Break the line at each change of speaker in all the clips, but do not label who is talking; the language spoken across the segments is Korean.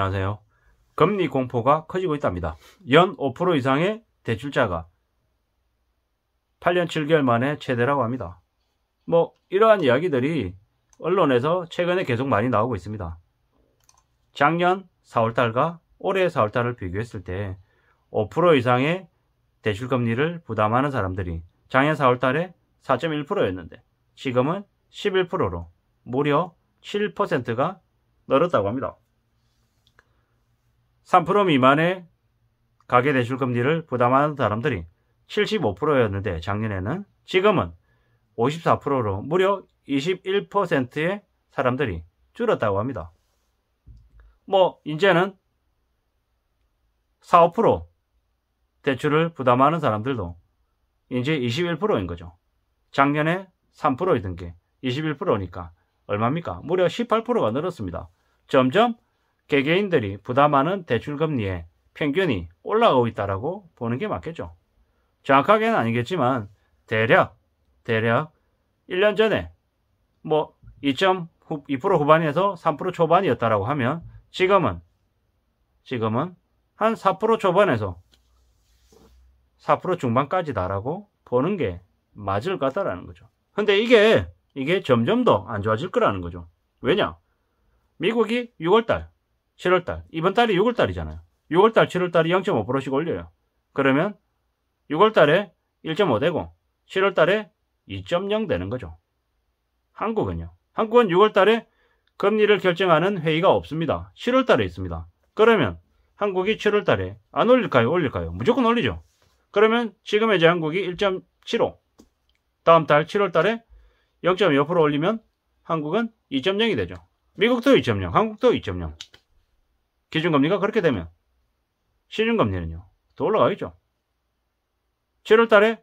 안녕하세요. 금리 공포가 커지고 있답니다. 연 5% 이상의 대출자가 8년 7개월 만에 최대라고 합니다. 뭐 이러한 이야기들이 언론에서 최근에 계속 많이 나오고 있습니다. 작년 4월달과 올해 4월달을 비교했을 때 5% 이상의 대출 금리를 부담하는 사람들이 작년 4월달에 4.1%였는데 지금은 11%로 무려 7%가 늘었다고 합니다. 3% 미만의 가계대출 금리를 부담하는 사람들이 75%였는데 작년에는 지금은 54%로 무려 21%의 사람들이 줄었다고 합니다. 뭐 이제는 4, 5% 대출을 부담하는 사람들도 이제 21%인 거죠. 작년에 3%이던 게 21%니까 얼마입니까? 무려 18%가 늘었습니다. 점점 개개인들이 부담하는 대출금리에 평균이 올라가고 있다라고 보는 게 맞겠죠. 정확하게는 아니겠지만 대략 대략 1년 전에 뭐 2.2% 후반에서 3% 초반이었다라고 하면 지금은 지금은 한 4% 초반에서 4% 중반까지다라고 보는 게 맞을 것 같다라는 거죠. 근데 이게 이게 점점 더 안 좋아질 거라는 거죠. 왜냐? 미국이 6월달 7월달 이번 달이 6월달이잖아요. 6월달 7월달이 0.5%씩 올려요. 그러면 6월달에 1.5 되고 7월달에 2.0 되는 거죠. 한국은요. 한국은 6월달에 금리를 결정하는 회의가 없습니다. 7월달에 있습니다. 그러면 한국이 7월달에 안 올릴까요? 올릴까요? 무조건 올리죠. 그러면 지금 의제 한국이 1.75 다음 달 7월달에 0.2% 올리면 한국은 2.0이 되죠. 미국도 2.0, 한국도 2.0. 기준금리가 그렇게 되면 시중금리는요. 더 올라가겠죠. 7월 달에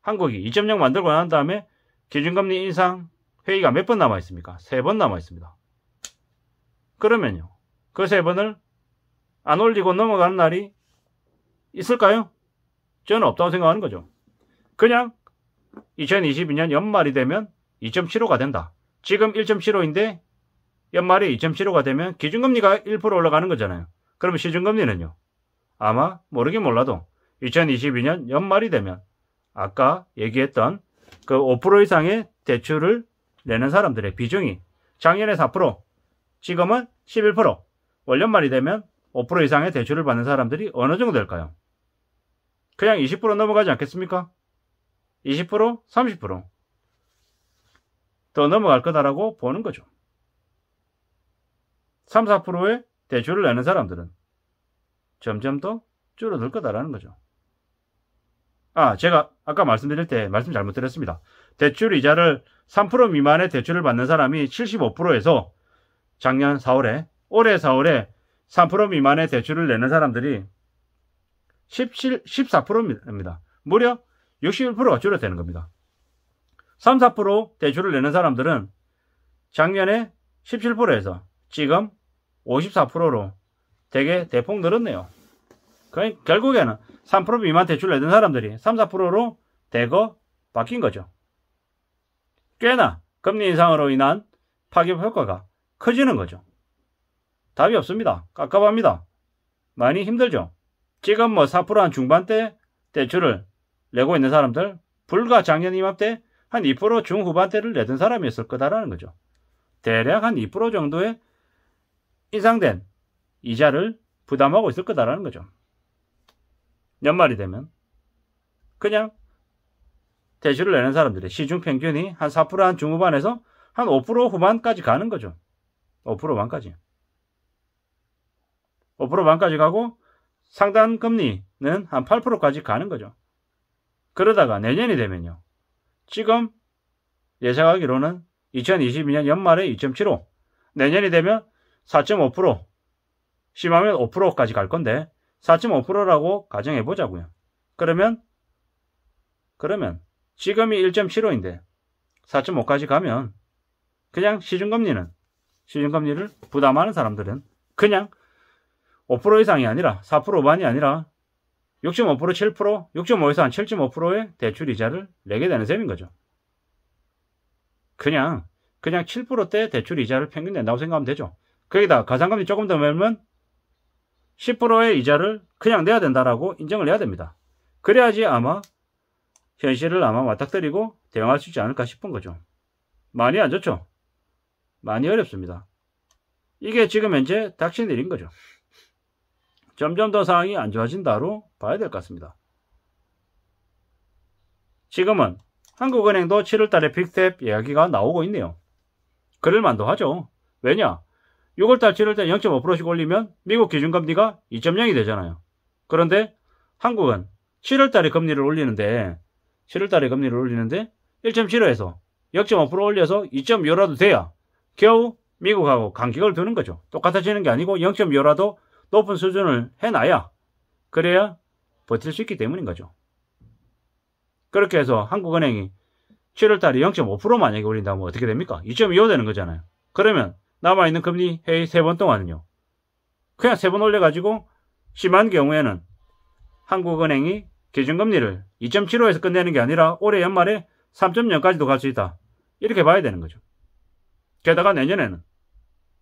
한국이 2.0 만들고 난 다음에 기준금리 인상 회의가 몇 번 남아 있습니까? 세 번 남아 있습니다. 그러면요. 그 세 번을 안 올리고 넘어가는 날이 있을까요? 저는 없다고 생각하는 거죠. 그냥 2022년 연말이 되면 2.75가 된다. 지금 1.75인데 연말에 2.75가 되면 기준금리가 1% 올라가는 거잖아요. 그럼 시중금리는요? 아마 모르긴 몰라도 2022년 연말이 되면 아까 얘기했던 그 5% 이상의 대출을 내는 사람들의 비중이 작년에 4%, 지금은 11%, 월연말이 되면 5% 이상의 대출을 받는 사람들이 어느 정도 될까요? 그냥 20% 넘어가지 않겠습니까? 20%, 30%더 넘어갈 거다라고 보는 거죠. 3, 4%의 대출을 내는 사람들은 점점 더 줄어들 거다라는 거죠. 아, 제가 아까 말씀드릴 때 말씀 잘못 드렸습니다. 대출 이자를 3% 미만의 대출을 받는 사람이 75%에서 작년 4월에, 올해 4월에 3% 미만의 대출을 내는 사람들이 17, 14%입니다. 무려 61%가 줄어드는 겁니다. 3, 4% 대출을 내는 사람들은 작년에 17%에서 지금 54%로 되게 대폭 늘었네요. 결국에는 3% 미만 대출 내던 사람들이 3, 4%로 대거 바뀐 거죠. 꽤나 금리 인상으로 인한 파급 효과가 커지는 거죠. 답이 없습니다. 깝깝합니다. 많이 힘들죠. 지금 뭐 4%한 중반대 대출을 내고 있는 사람들 불과 작년 이맘때 한 2% 중후반대를 내던 사람이었을 거다라는 거죠. 대략 한 2% 정도의 인상된 이자를 부담하고 있을 거다라는 거죠. 연말이 되면 그냥 대출을 내는 사람들의 시중 평균이 한 4%한 중후반에서 한 5% 후반까지 가는 거죠. 5% 반까지. 5% 반까지 가고 상단 금리는 한 8%까지 가는 거죠. 그러다가 내년이 되면요. 지금 예상하기로는 2022년 연말에 2.75, 내년이 되면 4.5% 심하면 5%까지 갈 건데 4.5%라고 가정해 보자고요. 그러면 그러면 지금이 1.75인데 4.5까지 가면 그냥 시중금리는 시중금리를 부담하는 사람들은 그냥 5% 이상이 아니라 4%반이 아니라 6.5% 7% 6.5에서 한 7.5%의 대출 이자를 내게 되는 셈인 거죠. 그냥 그냥 7%대 대출 이자를 평균 낸다고 생각하면 되죠. 거기다 가산금리 조금 더 매면 10%의 이자를 그냥 내야 된다라고 인정을 해야 됩니다. 그래야지 아마 현실을 아마 맞닥뜨리고 대응할 수 있지 않을까 싶은 거죠. 많이 안 좋죠? 많이 어렵습니다. 이게 지금 현재 닥친 일인 거죠. 점점 더 상황이 안 좋아진다로 봐야 될 것 같습니다. 지금은 한국은행도 7월달에 빅탭 이야기가 나오고 있네요. 그럴만도 하죠. 왜냐? 6월달, 7월달 0.5%씩 올리면 미국 기준금리가 2.0이 되잖아요. 그런데 한국은 7월달에 금리를 올리는데 7월달에 금리를 올리는데 1.75에서 0.5% 올려서 2.5라도 돼야 겨우 미국하고 간격을 두는 거죠. 똑같아지는 게 아니고 0.5라도 높은 수준을 해놔야 그래야 버틸 수 있기 때문인 거죠. 그렇게 해서 한국은행이 7월달에 0.5% 만약에 올린다면 어떻게 됩니까? 2.25 되는 거잖아요. 그러면 남아있는 금리 회의 세 번 동안은요. 그냥 세 번 올려가지고 심한 경우에는 한국은행이 기준금리를 2.75에서 끝내는 게 아니라 올해 연말에 3.0까지도 갈 수 있다. 이렇게 봐야 되는 거죠. 게다가 내년에는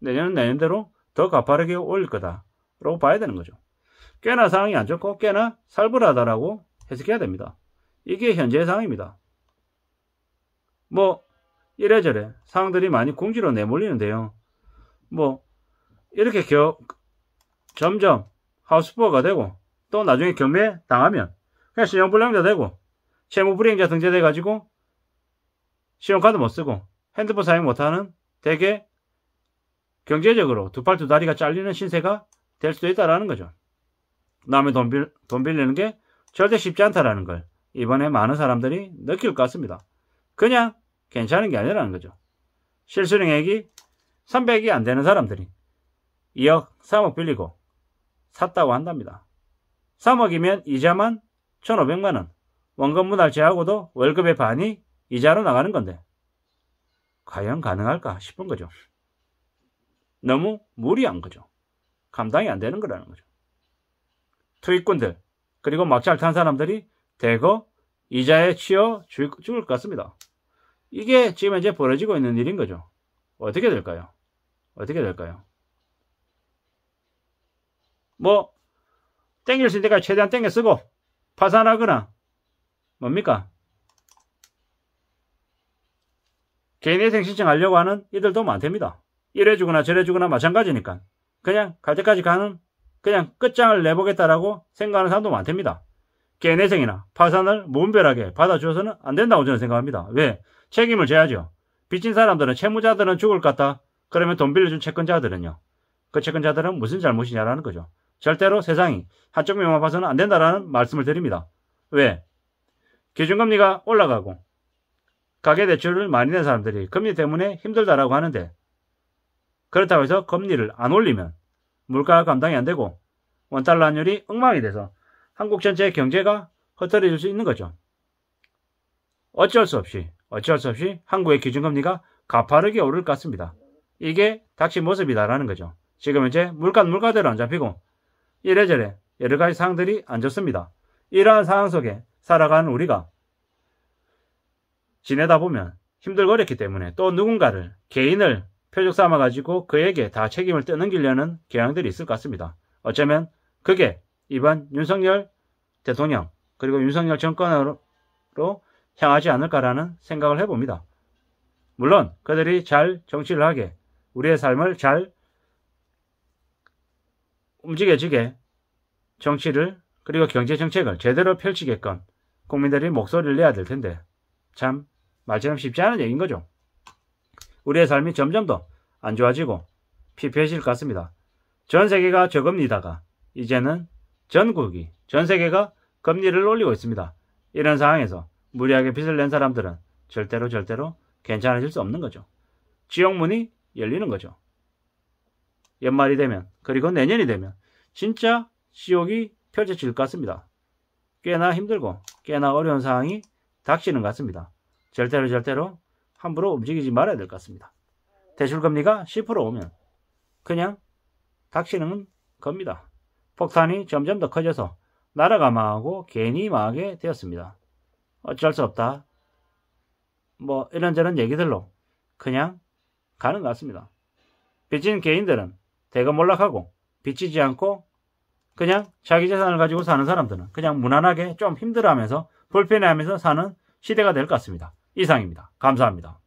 내년은 내년대로 더 가파르게 올릴 거다라고 봐야 되는 거죠. 꽤나 상황이 안 좋고 꽤나 살벌하다라고 해석해야 됩니다. 이게 현재의 상황입니다. 뭐 이래저래 상황들이 많이 궁지로 내몰리는데요. 뭐 이렇게 겨, 점점 하우스포가 되고 또 나중에 경매 당하면 그냥 신용불량자 되고 채무불이행자 등재돼 가지고 신용카드 못 쓰고 핸드폰 사용 못하는 대개 경제적으로 두 팔 두 다리가 잘리는 신세가 될 수도 있다라는 거죠. 남의 돈, 빌, 돈 빌리는 게 절대 쉽지 않다라는 걸 이번에 많은 사람들이 느낄 것 같습니다. 그냥 괜찮은 게 아니라는 거죠. 실수령액이 300이 안 되는 사람들이 2억, 3억 빌리고 샀다고 한답니다. 3억이면 이자만 1,500만원. 원금 분할제하고도 월급의 반이 이자로 나가는 건데 과연 가능할까 싶은 거죠. 너무 무리한 거죠. 감당이 안 되는 거라는 거죠. 투입꾼들 그리고 막잘 탄 사람들이 대거 이자에 치여 죽을 것 같습니다. 이게 지금 현재 벌어지고 있는 일인 거죠. 어떻게 될까요? 어떻게 될까요? 뭐 땡길 수 있는 데까지 최대한 땡겨 쓰고 파산하거나 뭡니까? 개인회생 신청하려고 하는 이들도 많답니다. 이래 주거나 저래 주거나 마찬가지니까 그냥 갈 때까지 가는 그냥 끝장을 내보겠다라고 생각하는 사람도 많답니다. 개내생이나 파산을 무분별하게 받아주어서는 안 된다고 저는 생각합니다. 왜? 책임을 져야죠. 빚진 사람들은 채무자들은 죽을 것 같다. 그러면 돈 빌려준 채권자들은요. 그 채권자들은 무슨 잘못이냐라는 거죠. 절대로 세상이 한쪽 면만 봐서는 안 된다라는 말씀을 드립니다. 왜? 기준금리가 올라가고 가계대출을 많이 낸 사람들이 금리 때문에 힘들다라고 하는데 그렇다고 해서 금리를 안 올리면 물가 가 감당이 안 되고 원달러 환율이 엉망이 돼서 한국 전체의 경제가 흐트러질 수 있는 거죠. 어쩔 수 없이 어쩔 수 없이 한국의 기준금리가 가파르게 오를 것 같습니다. 이게 닥친 모습이다라는 거죠. 지금 이제 물가 물가대로 안 잡히고 이래저래 여러 가지 상황들이 안 좋습니다. 이러한 상황 속에 살아가는 우리가 지내다 보면 힘들고 어렵기 때문에 또 누군가를 개인을 표적 삼아 가지고 그에게 다 책임을 떠넘기려는 경향들이 있을 것 같습니다. 어쩌면 그게 이번 윤석열 대통령 그리고 윤석열 정권으로 향하지 않을까라는 생각을 해봅니다. 물론 그들이 잘 정치를 하게 우리의 삶을 잘 움직여지게 정치를 그리고 경제 정책을 제대로 펼치게끔 국민들이 목소리를 내야 될 텐데 참 말처럼 쉽지 않은 얘기인 거죠. 우리의 삶이 점점 더 안 좋아지고 피폐해질 것 같습니다. 전 세계가 저금리다가 이제는 전국이 전 세계가 금리를 올리고 있습니다. 이런 상황에서 무리하게 빚을 낸 사람들은 절대로 절대로 괜찮아질 수 없는 거죠. 지역문이 열리는 거죠. 연말이 되면 그리고 내년이 되면 진짜 지옥이 펼쳐질 것 같습니다. 꽤나 힘들고 꽤나 어려운 상황이 닥치는 것 같습니다. 절대로 절대로 함부로 움직이지 말아야 될 것 같습니다. 대출금리가 10% 오면 그냥 닥치는 겁니다. 폭탄이 점점 더 커져서 나라가 망하고 괜히 망하게 되었습니다. 어쩔 수 없다. 뭐 이런저런 얘기들로 그냥 가능같습니다. 빚진 개인들은 대거 몰락하고 빚지지 않고 그냥 자기 재산을 가지고 사는 사람들은 그냥 무난하게 좀 힘들어하면서 불편해하면서 사는 시대가 될 것 같습니다. 이상입니다. 감사합니다.